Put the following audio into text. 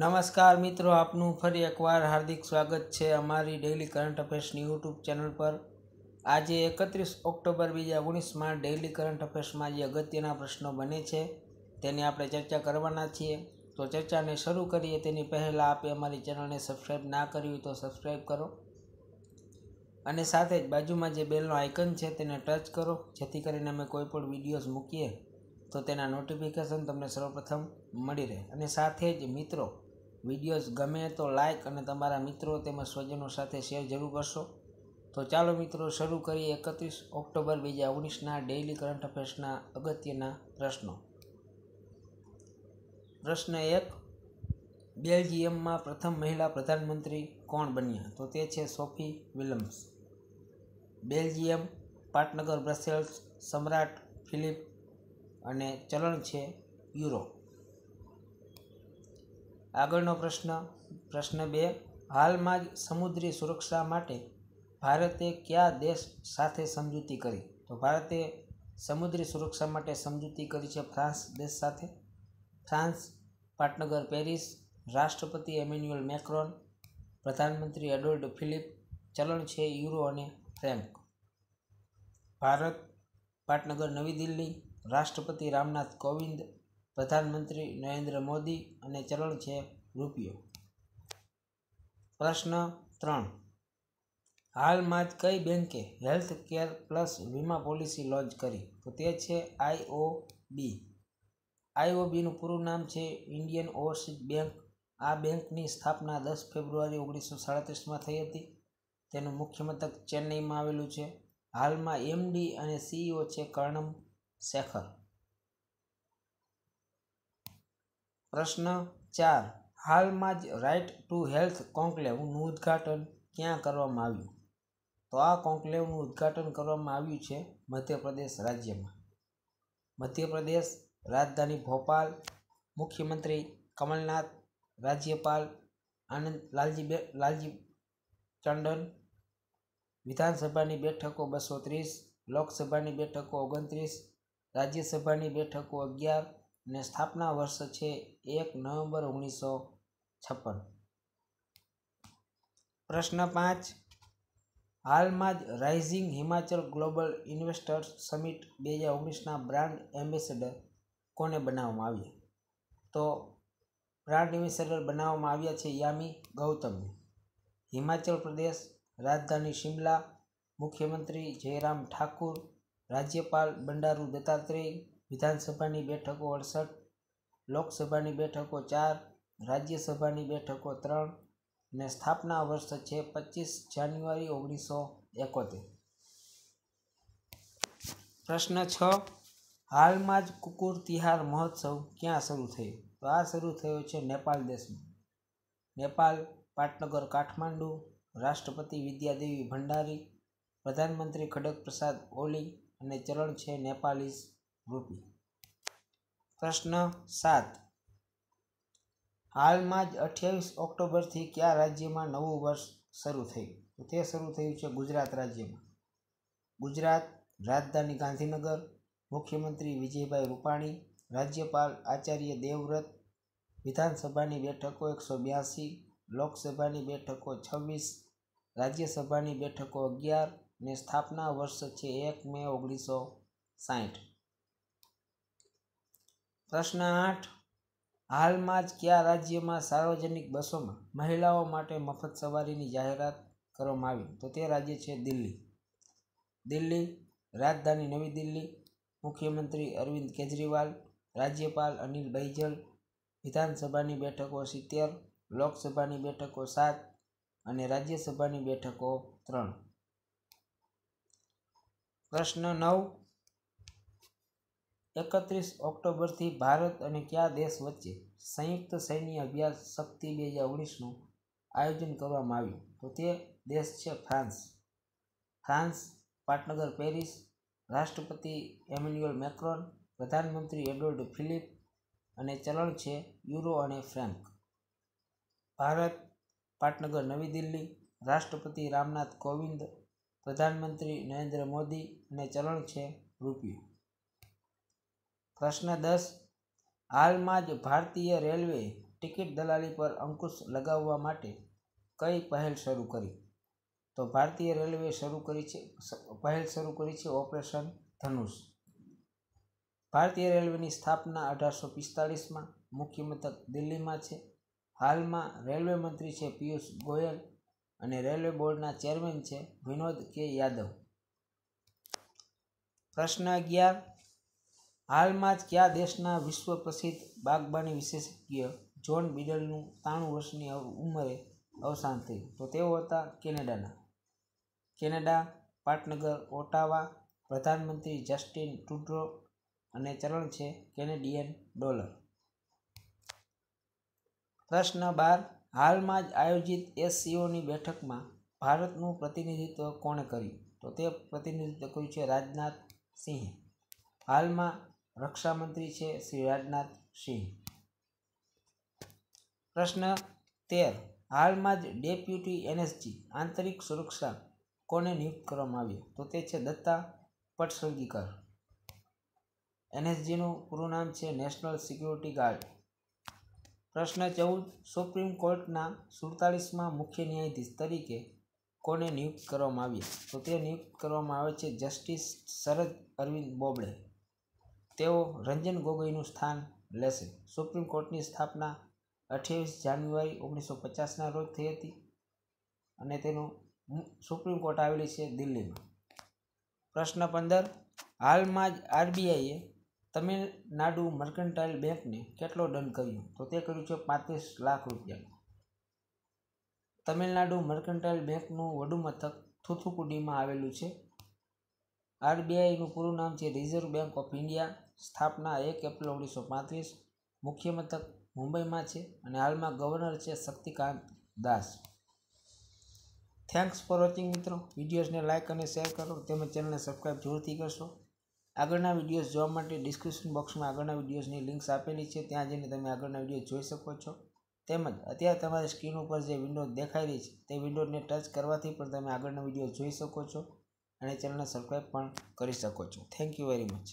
નમસ્કાર મિત્રો આપનું ફરી એકવાર હાર્દિક સ્વાગત છે અમારી ડેઇલી કરંટ અફેર્સની યુટ્યુબ ચેનલ પર આજે એકત્રીસ ઓક્ટોબર બે હજાર ઓગણીસમાં ડેઇલી કરંટ અફેર્સમાં જે અગત્યના પ્રશ્નો બને છે તેની આપણે ચર્ચા કરવાના છીએ તો ચર્ચાને શરૂ કરીએ તેની પહેલાં આપે અમારી ચેનલને સબસ્ક્રાઈબ ના કરી હોય તો સબસ્ક્રાઈબ કરો અને સાથે જ બાજુમાં જે બેલનો આઇકન છે તેને ટચ કરો જેથી કરીને અમે કોઈ પણ વિડીયોઝ મૂકીએ તો તેના નોટિફિકેશન તમને સર્વપ્રથમ મળી રહે અને સાથે જ મિત્રો વિડીયોઝ ગમે તો લાઇક અને તમારા મિત્રો તેમજ સ્વજનો સાથે શેર જરૂર કરશો તો ચાલો મિત્રો શરૂ કરીએ એકત્રીસ ઓક્ટોબર બે હજાર ઓગણીસના ડેઇલી કરંટ અફેર્સના અગત્યના પ્રશ્નો પ્રશ્ન એક બેલ્જિયમમાં પ્રથમ મહિલા પ્રધાનમંત્રી કોણ બન્યા તો તે છે સોફી વિલિયમ્સ બેલ્જિયમ પાટનગર બ્રસેલ્સ સમ્રાટ ફિલિપ અને ચલણ છે યુરો આગળનો પ્રશ્ન પ્રશ્ન બે હાલમાં જ સમુદ્રી સુરક્ષા માટે ભારતે કયા દેશ સાથે સમજૂતી કરી તો ભારતે સમુદ્રી સુરક્ષા માટે સમજૂતી કરી છે ફ્રાન્સ દેશ સાથે ફ્રાન્સ પાટનગર પેરિસ રાષ્ટ્રપતિ એમ્યુન્યુઅલ મેક્રોન પ્રધાનમંત્રી એડોલ્ડ ફિલિપ ચલણ છે યુરો અને ફ્રેન્ક ભારત પાટનગર નવી દિલ્હી રાષ્ટ્રપતિ રામનાથ કોવિંદ પ્રધાનમંત્રી નરેન્દ્ર મોદી અને ચલણ છે રૂપિયો પ્રશ્ન ત્રણ હાલમાં જ કઈ બેન્કે હેલ્થ કેર પ્લસ વીમા પોલિસી લોન્ચ કરી તો તે છે આઈઓબી આઈઓબીનું પૂરું નામ છે ઇન્ડિયન ઓવરસીઝ બેંક આ બેંકની સ્થાપના દસ ફેબ્રુઆરી ઓગણીસો સાડત્રીસમાં થઈ હતી તેનું મુખ્ય મથક ચેન્નઈમાં આવેલું છે હાલમાં એમડી અને સીઈઓ છે કર્ણમ શેખર પ્રશ્ન ચાર હાલમાં જ રાઇટ ટુ હેલ્થ કોન્કલેવનું ઉદ્ઘાટન ક્યાં કરવામાં આવ્યું તો આ કોન્કલેવનું ઉદ્ઘાટન કરવામાં આવ્યું છે મધ્યપ્રદેશ રાજ્યમાં મધ્યપ્રદેશ રાજધાની ભોપાલ મુખ્યમંત્રી કમલનાથ રાજ્યપાલ આનંદ લાલજી બે લાલજી ટંડન વિધાનસભાની બેઠકો બસો ત્રીસ લોકસભાની બેઠકો ઓગણત્રીસ રાજ્યસભાની બેઠકો અગિયાર અને સ્થાપના વર્ષ છે એક નવેમ્બર ઓગણીસો છપ્પન પ્રશ્ન પાંચ હાલમાં જ rising Himachal global investors summit બે હજાર ઓગણીસના બ્રાન્ડ એમ્બેસેડર કોને બનાવવામાં આવ્યા તો બ્રાન્ડ એમ્બેસેડર બનાવવામાં આવ્યા છે યામી ગૌતમને હિમાચલ પ્રદેશ રાજધાની શિમલા મુખ્યમંત્રી જયરામ ઠાકુર રાજ્યપાલ બંડારુ દત્તાત્રેય વિધાનસભાની બેઠકો અડસઠ લોકસભાની બેઠકો ચાર રાજ્યસભાની બેઠકો ત્રણ ને સ્થાપના વર્ષ છે પચીસ જાન્યુઆરી ઓગણીસો એકોતેર પ્રશ્ન છ હાલમાં જ કુકુર તિહાર મહોત્સવ ક્યાં શરૂ થયો તો આ શરૂ થયો છે નેપાલ દેશમાં નેપાલ પાટનગર કાઠમાંડુ રાષ્ટ્રપતિ વિદ્યાદેવી ભંડારી પ્રધાનમંત્રી ખડક પ્રસાદ ઓલી અને ચરણ છે નેપાલીઝ રૂપી પ્રશ્ન સાત હાલમાં જ અઠ્યાવીસ ઓક્ટોબરથી કયા રાજ્યમાં નવું વર્ષ શરૂ થયું તે શરૂ થયું છે ગુજરાત રાજ્યમાં ગુજરાત રાજધાની ગાંધીનગર મુખ્યમંત્રી વિજયભાઈ રૂપાણી રાજ્યપાલ આચાર્ય દેવવ્રત વિધાનસભાની બેઠકો એકસો બ્યાસી લોકસભાની બેઠકો છવ્વીસ રાજ્યસભાની બેઠકો અગિયાર ને સ્થાપના વર્ષ છે એક મે ઓગણીસો સાઠ પ્રશ્ન આઠ હાલમાં જ કયા રાજ્યમાં સાર્વજનિક બસોમાં મહિલાઓ માટે મફત સવારીની જાહેરાત કરવામાં આવી તો તે રાજ્ય છે દિલ્હી દિલ્હી રાજધાની નવી દિલ્હી મુખ્યમંત્રી અરવિંદ કેજરીવાલ રાજ્યપાલ અનિલ બૈજલ વિધાનસભાની બેઠકો સિત્તેર લોકસભાની બેઠકો સાત અને રાજ્યસભાની બેઠકો ત્રણ પ્રશ્ન નવ એકત્રીસ ઓક્ટોબરથી ભારત અને કયા દેશ વચ્ચે સંયુક્ત સૈન્ય અભ્યાસ શક્તિ બે હજાર ઓગણીસનું આયોજન કરવામાં આવ્યું તો તે દેશ છે ફ્રાન્સ ફ્રાન્સ પાટનગર પેરિસ રાષ્ટ્રપતિ એમ્યુઅલ મેક્રોન પ્રધાનમંત્રી એડવર્ડ ફિલિપ અને ચલણ છે યુરો અને ફ્રેન્ક ભારત પાટનગર નવી દિલ્હી રાષ્ટ્રપતિ રામનાથ કોવિંદ પ્રધાનમંત્રી નરેન્દ્ર મોદી અને ચલણ છે રૂપિયું પ્રશ્ન દસ હાલમાં જ ભારતીય રેલવે ટિકિટ દલાલી પર અંકુશ લગાવવા માટે કઈ પહેલ શરૂ કરી તો ભારતીય રેલવે શરૂ કરી છે પહેલ શરૂ કરી છે ઓપરેશન ધનુષ ભારતીય રેલવેની સ્થાપના અઢારસો પિસ્તાળીસમાં મુખ્ય મથક દિલ્હીમાં છે હાલમાં રેલવે મંત્રી છે પિયુષ ગોયલ અને રેલવે બોર્ડના ચેરમેન છે વિનોદ કે યાદવ પ્રશ્ન અગિયાર હાલમાં જ કયા દેશના વિશ્વ પ્રસિદ્ધ બાગબાની વિશેષજ્ઞ જ્હોન બિડલનું ત્રાણું વર્ષની ઉંમરે અવસાન થયું તો તેઓ હતા કેનેડાના કેનેડા પાટનગર ઓટાવા પ્રધાનમંત્રી જસ્ટિન ટુડ્રો અને ચરણ છે કેનેડિયન ડોલર પ્રશ્ન બાર હાલમાં જ આયોજિત એસસીઓની બેઠકમાં ભારતનું પ્રતિનિધિત્વ કોણે કર્યું તો તે પ્રતિનિધિત્વ કર્યું છે રાજનાથ સિંહે હાલમાં રક્ષામંત્રી છે શ્રી રાજનાથ સિંહ પ્રશ્ન તેર હાલમાં જ ડેપ્યુટી એનએસજી આંતરિક સુરક્ષા કોને નિયુક્ત કરવામાં આવ્યો તો તે છે દત્તા પટસંગીકર એનએસજીનું પૂરું નામ છે નેશનલ સિક્યુરિટી ગાર્ડ પ્રશ્ન ચૌદ સુપ્રીમ કોર્ટના સુડતાલીસમાં મુખ્ય ન્યાયાધીશ તરીકે કોને નિયુક્ત કરવામાં આવ્યા તો તે નિયુક્ત કરવામાં આવે છે જસ્ટિસ શરદ અરવિંદ બોબડે તેઓ રંજન ગોગોઈનું સ્થાન લેશે સુપ્રીમ કોર્ટની સ્થાપના અઠ્યાવીસ જાન્યુઆરી ઓગણીસો પચાસના રોજ થઈ હતી અને તેનું સુપ્રીમ કોર્ટ આવેલી છે દિલ્હીમાં પ્રશ્ન પંદર હાલમાં જ આરબીઆઈએ તમિલનાડુ મર્કન્ટાઇલ બેંકને કેટલો દંડ કર્યો તો તે કર્યું છે પાંત્રીસ લાખ રૂપિયાનો તમિલનાડુ મર્કન્ટાઇલ બેંકનું વડુ મથક થુથુકુડીમાં આવેલું છે આરબીઆઈનું પૂરું નામ છે રિઝર્વ બેંક ઓફ ઇન્ડિયા સ્થાપના એક એપ્રિલ ઓગણીસો પાંત્રીસ મુખ્ય મથક મુંબઈમાં છે અને હાલમાં ગવર્નર છે Shaktikanta Das thanks for watching મિત્રો વિડીયોઝને લાઇક અને શેર કરો તેમજ ચેનલને સબસ્ક્રાઈબ જરૂરથી કરશો આગળના વિડીયોઝ જોવા માટે ડિસ્ક્રિપ્શન બોક્સમાં આગળના વિડીયોઝની લિંક્સ આપેલી છે ત્યાં જઈને તમે આગળના વિડીયો જોઈ શકો છો તેમજ અત્યારે તમારી સ્ક્રીન ઉપર જે વિન્ડો દેખાઈ રહી છે તે વિન્ડોને ટચ કરવાથી પણ તમે આગળનો વિડીયો જોઈ શકો છો અને ચેનલને સબસ્ક્રાઈબ પણ કરી શકો છો થેન્ક યુ વેરી મચ